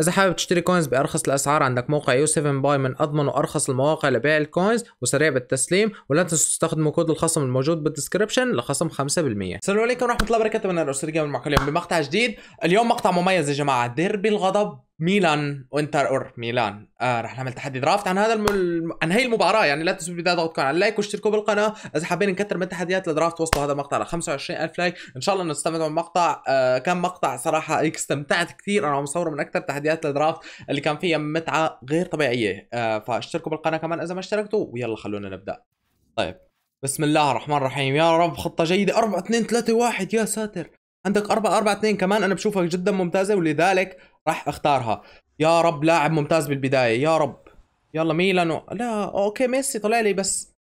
اذا حابب تشتري كوينز بارخص الاسعار عندك موقع يو 7 باي من اضمن وارخص المواقع لبيع الكوينز وسريع بالتسليم ولا تنسوا تستخدموا كود الخصم الموجود بالدسكربشن لخصم 5% السلام عليكم ورحمه الله وبركاته من الأستاذ جيم معكم اليوم بمقطع جديد اليوم مقطع مميز يا جماعه ديربي الغضب ميلان وانتر اور ميلان آه رح نعمل تحدي درافت عن هذا الم... عن هي المباراه يعني لا تنسوا بدايه ضغطكم على اللايك واشتركوا بالقناه اذا حابين نكثر من تحديات الدرافت وصلوا هذا المقطع ل 25000 لايك ان شاء الله انه استمتعوا بالمقطع آه كان مقطع صراحه هيك استمتعت كثير انا عم صوره من اكثر تحديات الدرافت اللي كان فيها متعه غير طبيعيه آه فاشتركوا بالقناه كمان اذا ما اشتركتوا ويلا خلونا نبدا طيب بسم الله الرحمن الرحيم يا رب خطه جيده 4 2 3 1 يا ساتر عندك 4 4 2 كمان انا بشوفها جدا ممتازه ولذلك راح اختارها يا رب لاعب ممتاز بالبدايه يا رب يلا ميلان لا اوكي ميسي طلع لي بس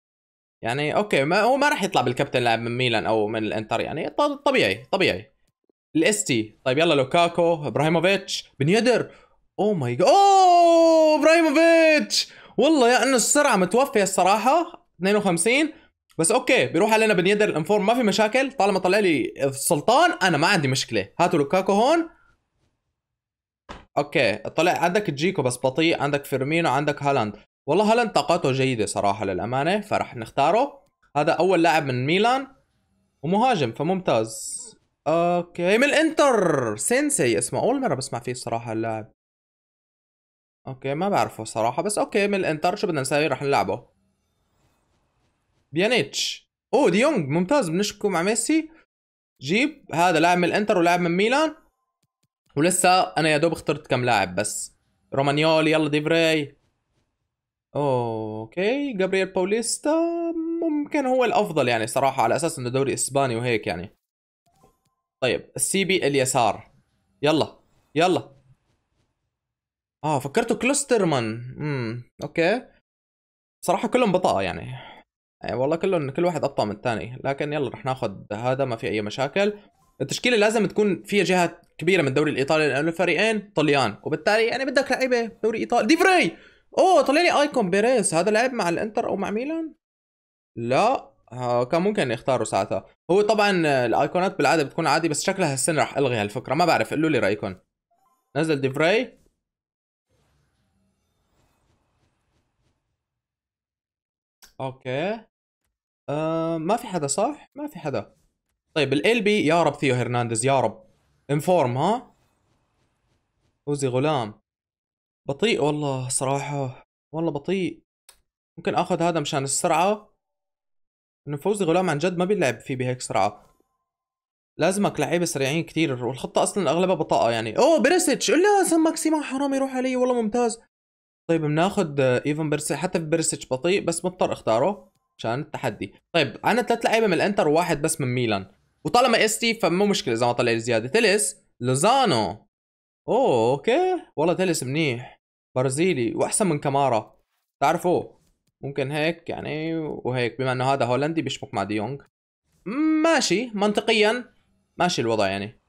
يعني اوكي ما هو ما راح يطلع بالكابتن لاعب من ميلان او من الانتر يعني طبيعي طبيعي الاس تي طيب يلا لوكاكو ابراهيموفيتش بن يدر ماي جاد اوه ابراهيموفيتش والله يا انه السرعه متوفيه الصراحه 52 بس اوكي بيروح علينا بن يدر الانفورم ما في مشاكل طالما طلع لي السلطان انا ما عندي مشكله هاتوا لوكاكو هون اوكي طلع عندك جيكو بس بطيء عندك فيرمينو عندك هالاند والله هالاند طاقاته جيده صراحه للامانه فرح نختاره هذا اول لاعب من ميلان ومهاجم فممتاز اوكي من الانتر سينسي اسمه اول مره بسمع فيه الصراحه اللاعب اوكي ما بعرفه صراحه بس اوكي من الانتر شو بدنا نسوي رح نلعبه بيانيتش اوه دي يونج ممتاز بنشكو مع ميسي جيب هذا لاعب من الانتر ولاعب من ميلان ولسه انا يا دوب اخترت كم لاعب بس رومانيولي يلا ديفري اوكي جابرييل باوليستا ممكن هو الافضل يعني صراحه على اساس انه دوري اسباني وهيك يعني طيب السي بي اليسار يلا يلا اه فكرته كلوسترمان امم اوكي صراحه كلهم بطاقه يعني إيه، والله كلهم كل واحد ابطا من الثاني لكن يلا رح ناخذ هذا ما في اي مشاكل التشكيله لازم تكون فيها جهه كبيره من الدوري الايطالي لانه الفريقين طليان وبالتالي يعني بدك لعيبه دوري ايطالي ديفري اوه طلع لي ايكون بيريس هذا لعب مع الانتر او مع ميلان لا كان ممكن يختاروا ساعتها هو طبعا الايقونات بالعاده بتكون عادي بس شكلها هالسنه رح الغي هالفكره ما بعرف قولوا لي رايكم نزل ديفري اوكي آه ما في حدا صح؟ ما في حدا طيب ال بي يا رب ثيو هرنانديز يا رب انفورم ها فوزي غلام بطيء والله صراحة والله بطيء ممكن اخذ هذا مشان السرعة انه فوزي غلام عن جد ما بيلعب فيه بهيك سرعة لازمك لعيبة سريعين كثير والخطة اصلا اغلبها بطاقة يعني اوه بريسيتش لا سم ماكسيما حرام يروح علي والله ممتاز طيب بناخذ ايفن بيرسيتش حتى بيرسيتش بطيء بس مضطر اختاره عشان التحدي طيب عندنا ثلاث لعيبه من الانتر وواحد بس من ميلان وطالما استي فمو مشكله اذا ما طلع لي زياده تلس لوزانو اوه اوكي والله تلس منيح برازيلي واحسن من كمارا تعرفوا ممكن هيك يعني وهيك بما انه هذا هولندي بيشبك مع ديونغ ماشي منطقيا ماشي الوضع يعني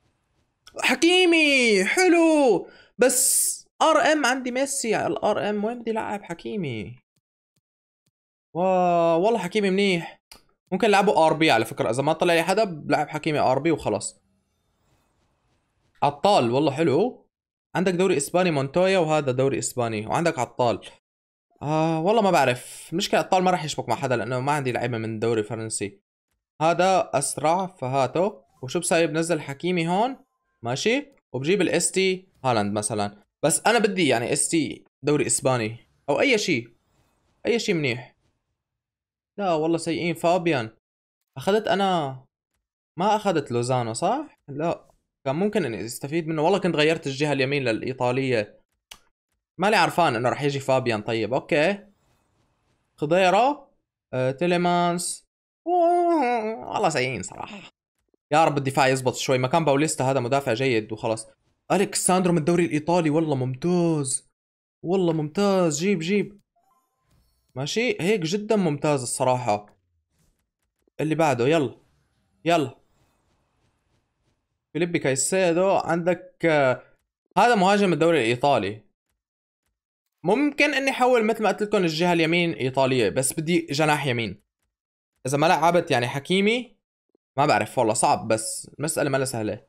حكيمي حلو بس ار ام عندي ميسي على الار ام وين بدي لعب حكيمي آه والله حكيمي منيح ممكن لعبه ار بي على فكره اذا ما طلع لي حدا بلعب حكيمي ار بي وخلص عطال والله حلو عندك دوري اسباني مونتويا وهذا دوري اسباني وعندك عطال آه والله ما بعرف المشكله عطال ما راح يشبك مع حدا لانه ما عندي لعيبه من دوري فرنسي هذا اسرع فهاته وشو بساوي بنزل حكيمي هون ماشي وبجيب الاس تي هالاند مثلا بس انا بدي يعني اس تي دوري اسباني او اي شيء اي شيء منيح لا والله سيئين فابيان اخذت انا ما اخذت لوزانو صح؟ لا كان ممكن اني استفيد منه والله كنت غيرت الجهه اليمين للايطاليه مالي عرفان انه راح يجي فابيان طيب اوكي خضيره آه، تيليمانس والله سيئين صراحه يا رب الدفاع يزبط شوي مكان باوليستا هذا مدافع جيد وخلاص الكساندرو من الدوري الايطالي والله ممتاز والله ممتاز جيب جيب ماشي هيك جدا ممتاز الصراحة اللي بعده يلا يلا فيليبي كايسيدو عندك آه، هذا مهاجم الدوري الإيطالي ممكن اني احول مثل ما قلت لكم الجهه اليمين ايطاليه بس بدي جناح يمين اذا ما لعبت يعني حكيمي ما بعرف والله صعب بس المساله ما سهله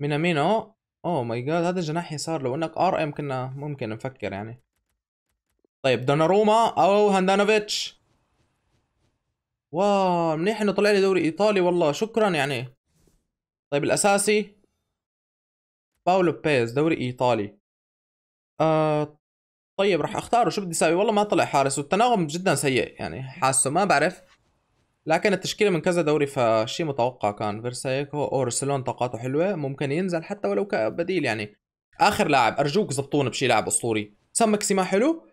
مينامينو اوه ماي جاد هذا جناح يسار لو انك ار ام كنا ممكن نفكر يعني طيب دوناروما او هاندانوفيتش واو منيح انه طلع لي دوري ايطالي والله شكرا يعني طيب الاساسي باولو بيز دوري ايطالي آه طيب راح اختاره شو بدي اسوي والله ما طلع حارس والتناغم جدا سيء يعني حاسه ما بعرف لكن التشكيله من كذا دوري فشي متوقع كان فيرسايكو اورسلون طاقاته حلوه ممكن ينزل حتى ولو كبديل يعني اخر لاعب ارجوك زبطونا بشي لاعب اسطوري سام ماكسيما حلو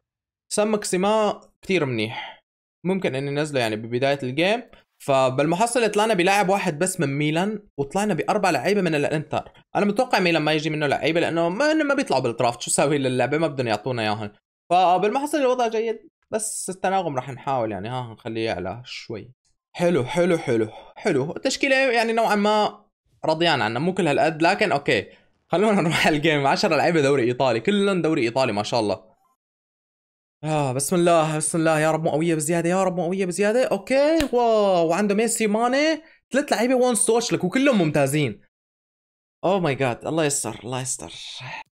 سان ماكسيما كثير منيح ممكن اني نزله يعني ببدايه الجيم فبالمحصلة طلعنا بلاعب واحد بس من ميلان وطلعنا بأربع لعيبة من الانتر، أنا متوقع ميلان ما يجي منه لعيبة لأنه ما ما بيطلعوا بالدرافت شو ساوي للعبة ما بدهم يعطونا إياهم، فبالمحصلة الوضع جيد بس التناغم راح نحاول يعني ها نخليه يعلى شوي. حلو حلو حلو حلو، التشكيلة يعني نوعا ما رضيان عنها مو كل هالقد لكن أوكي خلونا نروح على الجيم 10 لعيبة دوري إيطالي كلهم دوري إيطالي ما شاء الله. اه بسم الله بسم الله يا رب مقويه بزياده يا رب مقويه بزياده اوكي واو وعنده ميسي ماني ثلاث لعيبه وان ستوش لك وكلهم ممتازين اوه ماي جاد الله يستر الله يستر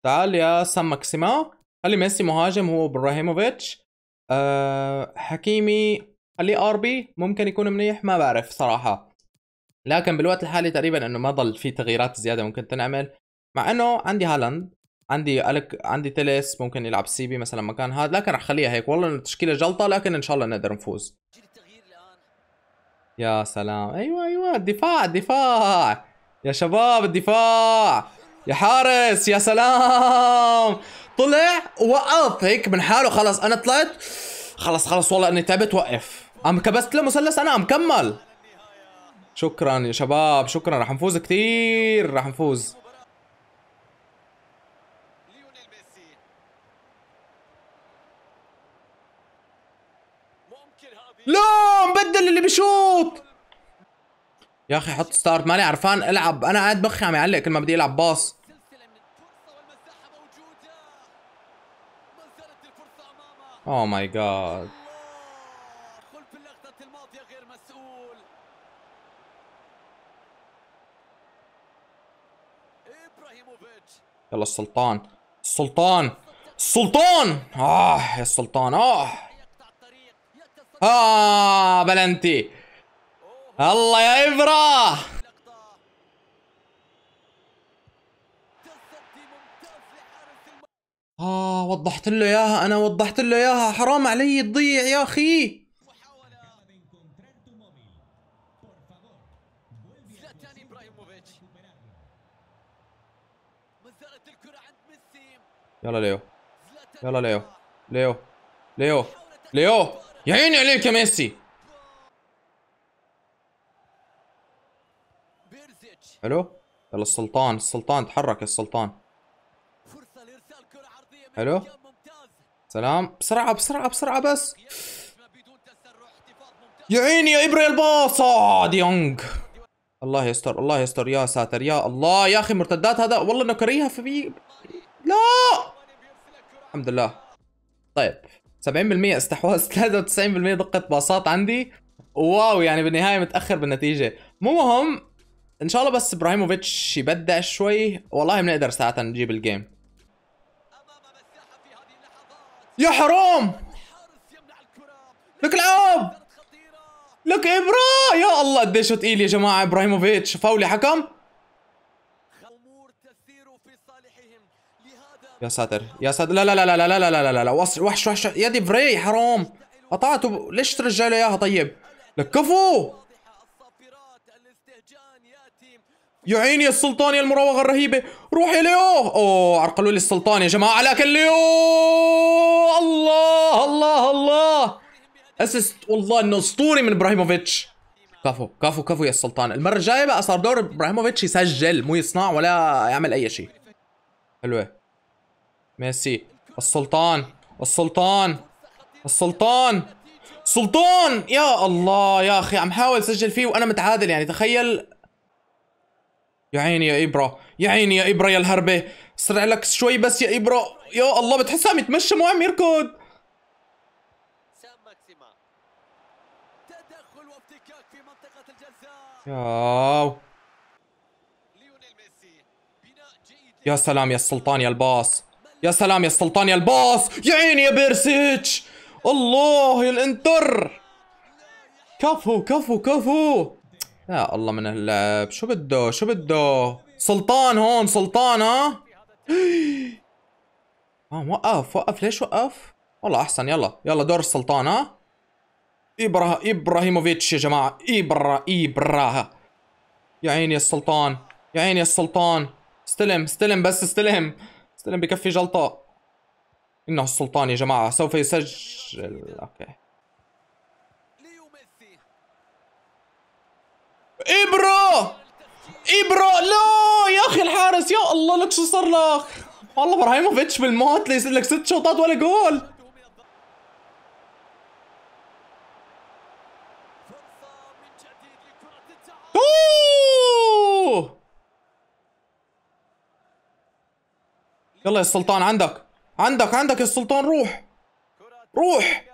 تعال يا سام ماكسيما خلي ميسي مهاجم هو ابراهيموفيتش أه حكيمي خليه ار بي ممكن يكون منيح ما بعرف صراحه لكن بالوقت الحالي تقريبا انه ما ضل في تغييرات زياده ممكن تنعمل مع انه عندي هالاند عندي الك عندي تلس ممكن يلعب سي بي مثلا مكان هذا لكن رح خليها هيك والله التشكيله جلطه لكن ان شاء الله نقدر نفوز يا سلام ايوه ايوه الدفاع الدفاع يا شباب الدفاع يا حارس يا سلام طلع وقف هيك من حاله خلص انا طلعت خلص خلص والله اني تعبت وقف عم كبست له مثلث انا عم كمل شكرا يا شباب شكرا رح نفوز كثير رح نفوز لا مبدل اللي بشوط يا اخي حط ستارت ماني عرفان العب انا قاعد مخي عم يعلق كل ما بدي العب باص اوه ماي جاد يلا السلطان السلطان السلطان اه يا السلطان اه اه بلنتي الله يا ابره اه وضحت له اياها انا وضحت له اياها حرام علي تضيع يا اخي يلا ليو يلا ليو ليو ليو ليو يا عيني عليك يا ميسي حلو يلا السلطان السلطان تحرك يا السلطان حلو سلام بسرعة بسرعة بسرعة بس يا عيني يا ابري الباص آه، ديونج الله يستر الله يستر يا ساتر يا الله يا اخي مرتدات هذا والله انه كريهه في لا الحمد لله طيب 70% استحواذ 93% دقه باصات عندي واو يعني بالنهايه متاخر بالنتيجه مو مهم ان شاء الله بس ابراهيموفيتش يبدع شوي والله بنقدر ساعتها نجيب الجيم يا حرام لك العاب لك ابرا يا الله قديش تقيل يا جماعه ابراهيموفيتش فاولي حكم يا ساتر يا ساتر لا لا لا لا لا لا لا لا لا وحش وحش وحش يا دي بري حرام قطعته ب... ليش ترجع له اياها طيب لك كفو يا عيني السلطان يا المراوغه الرهيبه روح يا ليو اوه عرقلوا لي السلطان يا جماعه على كل ليو الله الله الله اسست والله انه اسطوري من ابراهيموفيتش كفو كفو كفو يا السلطان المره الجايه بقى صار دور ابراهيموفيتش يسجل مو يصنع ولا يعمل اي شيء حلوه ميسي السلطان السلطان السلطان سلطان يا الله يا اخي عم حاول سجل فيه وانا متعادل يعني تخيل يا عيني يا ابره يا عيني يا ابره يا الهربه اسرع لك شوي بس يا ابره يا الله بتحسها عم يتمشى مو عم يركض ياو يا سلام يا السلطان يا الباص يا سلام يا السلطان يا الباص يا عيني يا بيرسيتش الله يا الانتر كفو كفو كفو يا الله من اللعب شو بده شو بده سلطان هون سلطان ها اه وقف وقف ليش وقف والله احسن يلا يلا دور السلطان ها إبرا إبراهيموفيتش يا جماعة إبرا إبرا يا عيني يا السلطان يا عيني يا السلطان استلم استلم بس استلم استلم بكفي جلطة انه السلطان يا جماعه سوف يسجل اوكي ابرو ابرو لا يا اخي الحارس يا الله لك شو صار لك والله ابراهيموفيتش بالموت ليس لك ست شوطات ولا جول يلا يا السلطان عندك عندك عندك يا السلطان روح روح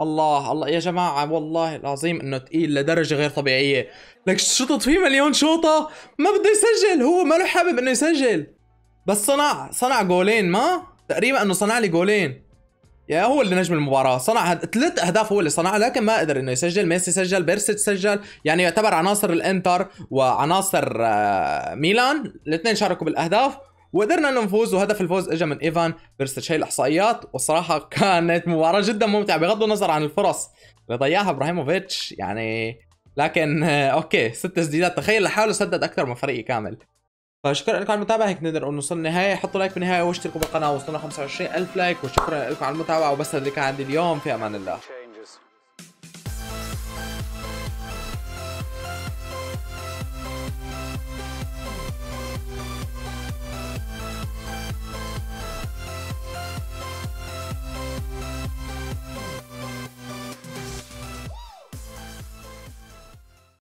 الله الله يا جماعة والله العظيم انه تقيل لدرجة غير طبيعية لك شطط فيه مليون شوطة ما بده يسجل هو ما له حابب انه يسجل بس صنع صنع جولين ما تقريبا انه صنع لي جولين يا هو اللي نجم المباراة صنع هد... ثلاث اهداف هو اللي صنعها لكن ما قدر انه يسجل ميسي سجل بيرسيت سجل يعني يعتبر عناصر الانتر وعناصر آه، ميلان الاثنين شاركوا بالاهداف وقدرنا انه نفوز وهدف الفوز اجى من ايفان بيرسيتش هي الاحصائيات والصراحه كانت مباراه جدا ممتعه بغض النظر عن الفرص اللي ضيعها ابراهيموفيتش يعني لكن آه، اوكي ست تسديدات تخيل لحاله سدد اكثر من فريقي كامل فشكرا لكم على المتابعه هيك نقدر نوصل النهايه حطوا لايك بالنهايه واشتركوا بالقناه وصلنا 25000 لايك وشكرا لكم على المتابعه وبس هذا اللي كان عندي اليوم في امان الله